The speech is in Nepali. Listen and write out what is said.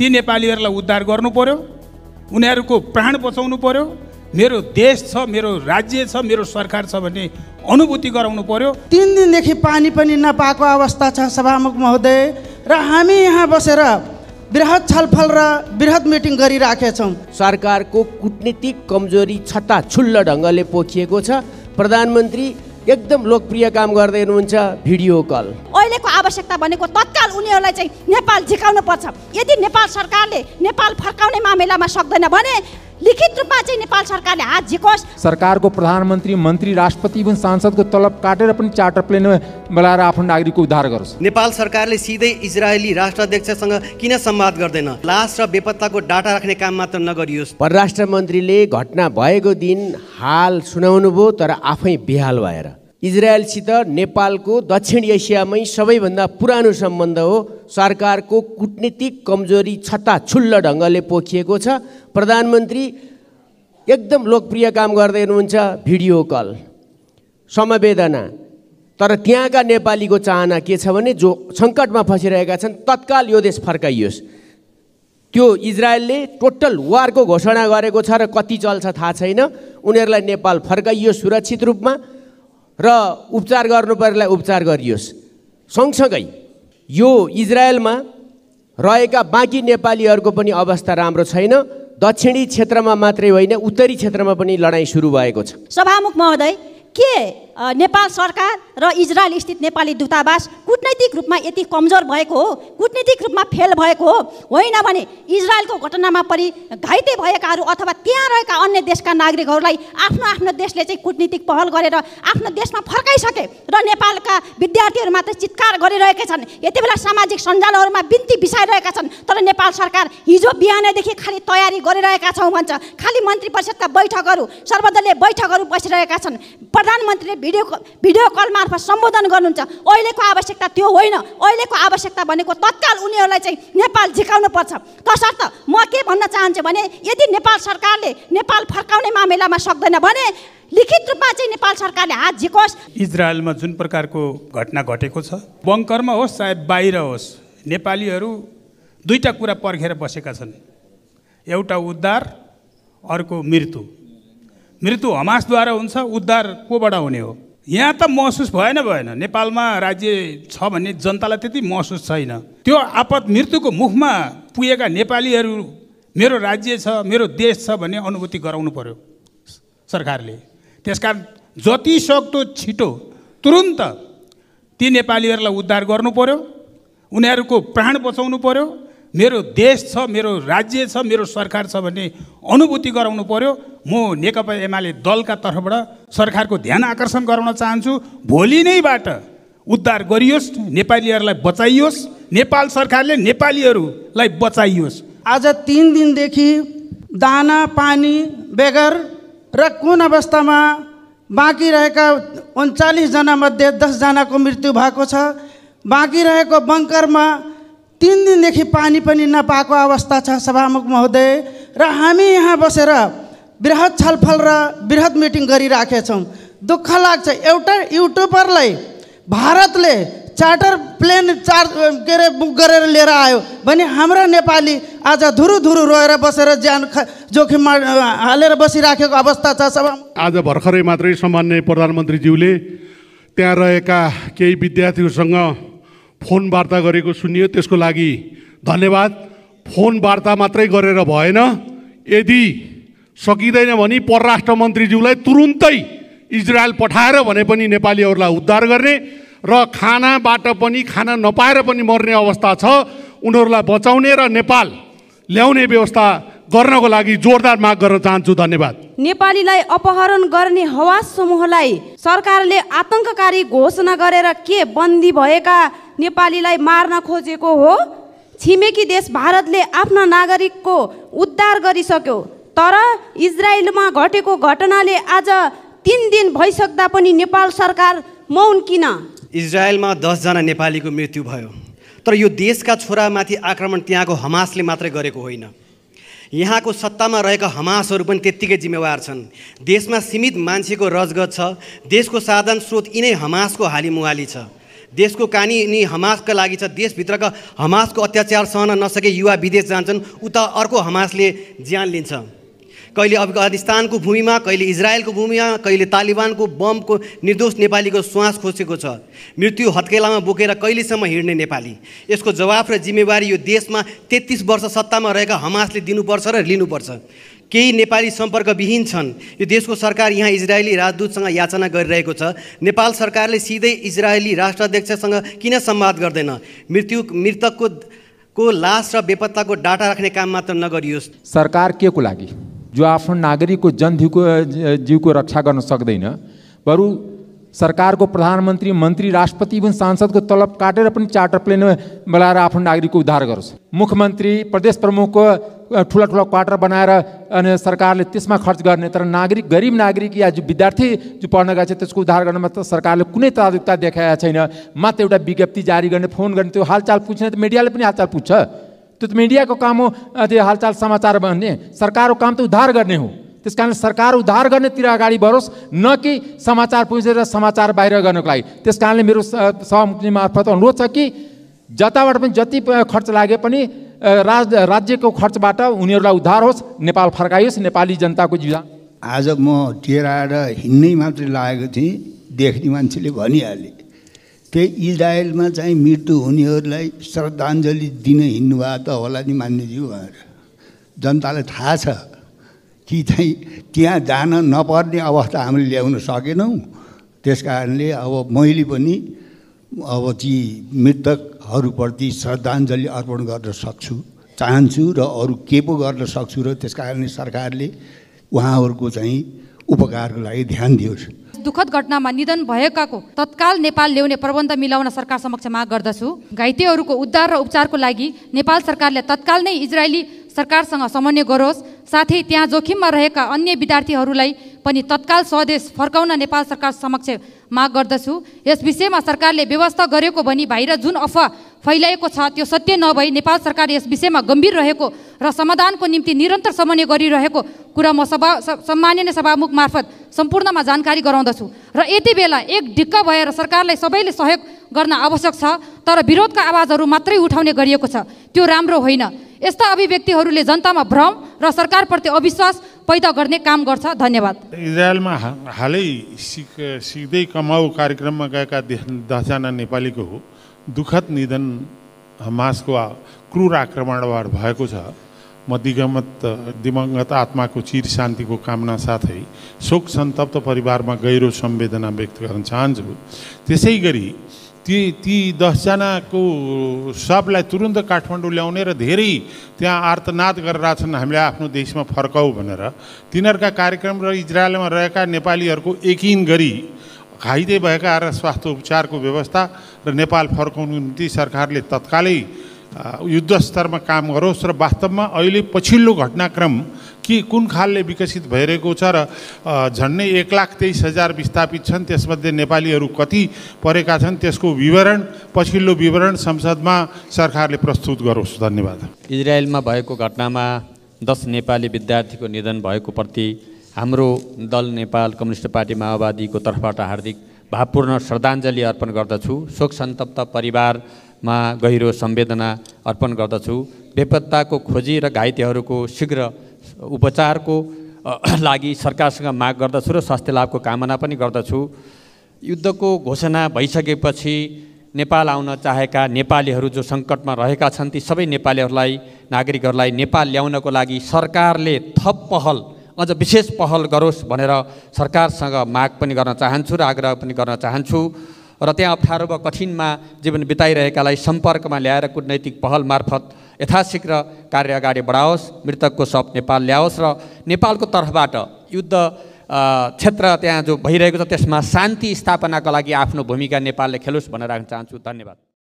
ती नेपालीहरूलाई उद्धार गर्नु पर्यो उनीहरूको प्राण बचाउनु पर्यो मेरो देश छ मेरो राज्य छ मेरो सरकार छ भन्ने अनुभूति गराउनु पर्यो तिन दिनदेखि पानी पनि नपाएको अवस्था छ सभामुख महोदय र हामी यहाँ बसेर वृहत छलफल र वृहत मिटिङ गरिराखेछौँ सरकारको कुटनीतिक कमजोरी छत्ता छुल्ल ढङ्गले पोखिएको छ प्रधानमन्त्री एकदम लोकप्रिय काम गर्दै हुनुहुन्छ भिडियो कल अहिलेको आवश्यकता भनेको नेपाल उनीहरूलाई चाहिँ नेपाल झिकाउनु पर्छ यदि नेपाल सरकारले नेपाल फर्काउने मामिलामा सक्दैन भने लिखित रूपमा चाहिँ नेपाल सरकारले हात झिकोस् सरकारको प्रधानमन्त्री मन्त्री राष्ट्रपति पनि सांसदको तलब काटेर पनि चार्टर प्लेनमा बोलाएर आफ्नो नागरिकको उद्धार गरोस् नेपाल सरकारले सिधै इजरायली राष्ट्राध्यक्षसँग किन संवाद गर्दैन लास र बेपत्ताको डाटा राख्ने काम मात्र नगरियोस् परराष्ट्र मन्त्रीले घटना भएको दिन हाल सुनाउनु भयो तर आफै बेहाल भएर इजरायलसित नेपालको दक्षिण एसियामै सबैभन्दा पुरानो सम्बन्ध हो सरकारको कुटनीतिक कमजोरी छत्ता छुल्ल ढङ्गले पोखिएको छ प्रधानमन्त्री एकदम लोकप्रिय काम गर्दै हुनुहुन्छ भिडियो कल समवेदना तर त्यहाँका नेपालीको चाहना के छ भने जो सङ्कटमा फसिरहेका छन् तत्काल यो देश फर्काइयोस् त्यो इजरायलले टोटल वारको घोषणा गरेको छ र कति चल्छ थाहा छैन उनीहरूलाई नेपाल फर्काइयो सुरक्षित रूपमा र उपचार गर्नु परेलाई उपचार गरियोस् सँगसँगै यो इजरायलमा रहेका बाँकी नेपालीहरूको पनि अवस्था राम्रो छैन दक्षिणी क्षेत्रमा मात्रै होइन उत्तरी क्षेत्रमा पनि लडाइँ सुरु भएको छ सभामुख महोदय के नेपाल सरकार र इजरायल स्थित नेपाली दूतावास कुटनैतिक रूपमा यति कमजोर भएको हो कुटनीतिक रूपमा फेल भएको हो होइन भने इजरायलको घटनामा परि घाइते भएकाहरू अथवा त्यहाँ रहेका अन्य देशका नागरिकहरूलाई आफ्नो आफ्नो देशले चाहिँ कुटनीतिक पहल गरेर आफ्नो देशमा फर्काइसके र नेपालका विद्यार्थीहरू मात्रै चित्कार गरिरहेका छन् यति बेला सामाजिक सञ्जालहरूमा बिन्ती बिसाइरहेका छन् तर नेपाल सरकार हिजो बिहानैदेखि खालि तयारी गरिरहेका छौँ भन्छ खालि मन्त्री परिषदका बैठकहरू सर्वदलीय बैठकहरू बसिरहेका छन् प्रधानमन्त्रीले भिडियो कल भिडियो कल मार्फत सम्बोधन गर्नुहुन्छ अहिलेको आवश्यकता त्यो होइन अहिलेको आवश्यकता भनेको तत्काल उनीहरूलाई चाहिँ नेपाल झिकाउनु पर्छ तसर्थ म के भन्न चाहन्छु भने यदि नेपाल सरकारले नेपाल फर्काउने मामिलामा सक्दैन भने लिखित रूपमा चाहिँ नेपाल सरकारले हात झिकोस् इजरायलमा जुन प्रकारको घटना घटेको छ बङ्करमा होस् चाहे बाहिर होस् नेपालीहरू दुईवटा कुरा पर्खेर बसेका छन् एउटा उद्धार अर्को मृत्यु मृत्यु हमासद्वारा हुन्छ उद्धार कोबाट हुने हो यहाँ त महसुस भएन भएन नेपालमा राज्य छ भन्ने जनतालाई त्यति महसुस छैन त्यो आपत मृत्युको मुखमा पुगेका नेपालीहरू मेरो राज्य छ मेरो देश छ भन्ने अनुभूति गराउनु पर्यो सरकारले जति सक्दो छिटो तुरुन्त ती नेपालीहरूलाई उद्धार गर्नु पर्यो उनीहरूको प्राण बचाउनु पर्यो मेरो देश छ मेरो राज्य छ मेरो सरकार छ भन्ने अनुभूति गराउनु पर्यो म नेकपा एमाले दलका तर्फबाट सरकारको ध्यान आकर्षण गराउन चाहन्छु भोलि नैबाट उद्धार गरियोस् नेपालीहरूलाई बचाइयोस् नेपाल सरकारले नेपालीहरूलाई बचाइयोस् आज तिन दिनदेखि दाना पानी बेगर र कुन अवस्थामा बाँकी रहेका उन्चालिसजनामध्ये दसजनाको मृत्यु भएको छ बाँकी रहेको बङ्करमा तिन दिनदेखि पानी पनि नपाएको अवस्था छ सभामुख महोदय र हामी यहाँ बसेर बृहत छलफल र वृहत मिटिङ गरिराखेछौँ दुःख लाग्छ एउटा युट्युबरलाई भारतले चार्टर प्लेन चार के अरे बुक गरेर लिएर आयो भने हाम्रा नेपाली आज धुरु धुरु रोएर बसेर ज्यान जोखिममा हालेर बसिराखेको अवस्था छ सभा आज भर्खरै मात्रै सामान्य प्रधानमन्त्रीज्यूले त्यहाँ रहेका केही विद्यार्थीहरूसँग फोन वार्ता गरेको सुनियो त्यसको लागि धन्यवाद फोन वार्ता मात्रै गरेर भएन यदि सकिँदैन भने परराष्ट्र मन्त्रीज्यूलाई तुरुन्तै इजरायल पठाएर भने पनि नेपालीहरूलाई उद्धार गर्ने र खानाबाट पनि खाना नपाएर पनि मर्ने अवस्था छ उनीहरूलाई बचाउने र नेपाल ल्याउने व्यवस्था गर्नको लागि जोरदार माग गर्न चाहन्छु धन्यवाद नेपालीलाई अपहरण गर्ने हवास समूहलाई सरकारले आतङ्ककारी घोषणा गरेर के बन्दी भएका नेपालीलाई मार्न खोजेको हो छिमेकी देश भारतले आफ्ना नागरिकको उद्धार गरिसक्यो तर इजरायलमा घटेको घटनाले आज तिन दिन भइसक्दा पनि नेपाल सरकार मौन किन इजरायलमा दसजना नेपालीको मृत्यु भयो तर यो देशका छोरामाथि आक्रमण त्यहाँको हमासले मात्रै गरेको होइन यहाँको सत्तामा रहेका हमासहरू पनि त्यत्तिकै जिम्मेवार छन् देशमा सीमित मान्छेको रजगत छ देशको साधन स्रोत यिनै हमासको मुहाली छ देशको कानी यिनी हमासका लागि छ देशभित्रका हमासको अत्याचार सहन नसके युवा विदेश जान्छन् उता अर्को हमासले ज्यान लिन्छ कहिले अफगानिस्तानको भूमिमा कहिले इजरायलको भूमिमा कहिले तालिबानको बमको निर्दोष नेपालीको श्वास खोसेको छ मृत्यु हत्केलामा बोकेर कहिलेसम्म हिँड्ने नेपाली यसको जवाफ र जिम्मेवारी यो देशमा तेत्तिस वर्ष सत्तामा रहेका हमासले दिनुपर्छ र लिनुपर्छ केही नेपाली सम्पर्कविहीन छन् यो देशको सरकार यहाँ इजरायली राजदूतसँग याचना गरिरहेको छ नेपाल सरकारले सिधै इजरायली राष्ट्राध्यक्षसँग किन सम्वाद गर्दैन मृत्यु मृतकको को लास र बेपत्ताको डाटा राख्ने काम मात्र नगरियोस् सरकार के को लागि जो आफ्नो नागरिकको जनजीवको जीवको रक्षा गर्न सक्दैन बरु सरकारको प्रधानमन्त्री मन्त्री राष्ट्रपति इभन सांसदको तलब काटेर पनि चार्टर प्लेन बोलाएर आफ्नो नागरिकको उद्धार गरोस् मुख्यमन्त्री प्रदेश प्रमुखको ठुला ठुला क्वार्टर बनाएर अनि सरकारले त्यसमा खर्च गर्ने तर नागरिक गरिब नागरिक या जो विद्यार्थी जो पढ्न गएको छ त्यसको उद्धार गर्नमा त सरकारले कुनै प्राथमिकता देखाएको छैन मात्र एउटा विज्ञप्ति जारी गर्ने फोन गर्ने त्यो हालचाल पुछ्ने त मिडियाले पनि हालचाल पुग्छ त्यो त मिडियाको काम हो त्यो हालचाल समाचार भन्ने सरकारको काम त उद्धार गर्ने हो त्यस कारण सरकार उद्धार गर्नेतिर अगाडि बढोस् न कि समाचार पुजेर समाचार बाहिर गर्नको लागि त्यस कारणले मेरो सभामुखी मार्फत अनुरोध छ कि जताबाट पनि जति खर्च लागे पनि राज राज्यको खर्चबाट उनीहरूलाई उद्धार होस् नेपाल फर्काइयोस् नेपाली जनताको जीवन आज म टेराएर हिँड्नै मात्रै लागेको थिएँ देख्ने मान्छेले भनिहालेँ त्यही इजरायलमा चाहिँ मृत्यु हुनेहरूलाई श्रद्धाञ्जली दिन हिँड्नुभएको त होला नि मान्यज्यू भनेर जनतालाई थाहा छ कि चाहिँ त्यहाँ जान नपर्ने अवस्था हामीले ल्याउन सकेनौँ त्यस कारणले अब मैले पनि अब चाहिँ मृतकहरूप्रति श्रद्धाञ्जली अर्पण गर्न सक्छु चाहन्छु र अरू के पो गर्न सक्छु र त्यस कारणले सरकारले उहाँहरूको चाहिँ उपकारको लागि ध्यान दियोस् दुखद दुःखद घटनामा निधन भएकाको तत्काल नेपाल ल्याउने प्रबन्ध मिलाउन सरकार समक्ष माग गर्दछु घाइतेहरूको उद्धार र उपचारको लागि नेपाल सरकारले तत्काल नै इजरायली सरकारसँग समन्वय गरोस् साथै त्यहाँ जोखिममा रहेका अन्य विद्यार्थीहरूलाई पनि तत्काल स्वदेश फर्काउन नेपाल सरकार समक्ष माग गर्दछु यस विषयमा सरकारले व्यवस्था गरेको भनी बाहिर जुन अफवा फैलाएको छ त्यो सत्य नभई नेपाल सरकार यस विषयमा गम्भीर रहेको र समाधानको निम्ति निरन्तर समन्वय गरिरहेको कुरा म सभा सम्माननीय सभामुख मार्फत सम्पूर्णमा जानकारी गराउँदछु र यति बेला एक ढिक्क भएर सरकारलाई सबैले सहयोग गर्न आवश्यक छ तर विरोधका आवाजहरू मात्रै उठाउने गरिएको छ त्यो राम्रो होइन यस्ता अभिव्यक्तिहरूले जनतामा भ्रम र सरकारप्रति अविश्वास पैदा गर्ने काम गर्छ धन्यवाद इजरायलमा हालै सिक सिक्दै कमाउ कार्यक्रममा गएका दसजना नेपालीको दुःखद निधन मासको क्रूर आक्रमणबाट भएको छ म दिगमत दिवङ्गत आत्माको चिर शान्तिको कामना साथै शोक सन्तप्त परिवारमा गहिरो संवेदना व्यक्त गर्न चाहन्छु त्यसै गरी ती ती दसजनाको सबलाई तुरुन्त काठमाडौँ ल्याउने र धेरै त्यहाँ आर्तनाद गरिरहेछन् हामीले आफ्नो देशमा फर्काऊ भनेर तिनीहरूका कार्यक्रम र इजरायलमा रहेका नेपालीहरूको एकिन गरी घाइते भएका र स्वास्थ्य उपचारको व्यवस्था र नेपाल फर्काउनु निम्ति सरकारले तत्कालै युद्धस्तरमा काम गरोस् र वास्तवमा अहिले पछिल्लो घटनाक्रम के कुन खालले विकसित भइरहेको छ र झन्डै एक लाख तेइस हजार विस्थापित छन् त्यसमध्ये नेपालीहरू कति परेका छन् त्यसको विवरण पछिल्लो विवरण संसदमा सरकारले प्रस्तुत गरोस् धन्यवाद इजरायलमा भएको घटनामा दस नेपाली विद्यार्थीको निधन भएको प्रति हाम्रो दल नेपाल कम्युनिस्ट पार्टी माओवादीको तर्फबाट हार्दिक भावपूर्ण श्रद्धाञ्जली अर्पण गर्दछु शोक सन्तप्त परिवारमा गहिरो संवेदना अर्पण गर्दछु बेपत्ताको खोजी र घाइतेहरूको शीघ्र उपचारको लागि सरकारसँग माग गर्दछु र स्वास्थ्य लाभको कामना पनि गर्दछु युद्धको घोषणा भइसकेपछि नेपाल आउन चाहेका नेपालीहरू जो सङ्कटमा रहेका छन् ती सबै नेपालीहरूलाई नागरिकहरूलाई नेपाल ल्याउनको लागि सरकारले थप पहल अझ विशेष पहल गरोस् भनेर सरकारसँग माग पनि गर्न चाहन्छु र आग्रह पनि गर्न चाहन्छु र त्यहाँ अप्ठ्यारो वा कठिनमा जीवन बिताइरहेकालाई सम्पर्कमा ल्याएर कुटनैतिक पहल मार्फत यथाशीघ्र कार्य अगाडि बढाओस् मृतकको सप नेपाल ल्याओस् र नेपालको तर्फबाट युद्ध क्षेत्र त्यहाँ जो भइरहेको छ त्यसमा शान्ति स्थापनाको लागि आफ्नो भूमिका नेपालले खेलोस् भनेर राख्न चाहन्छु धन्यवाद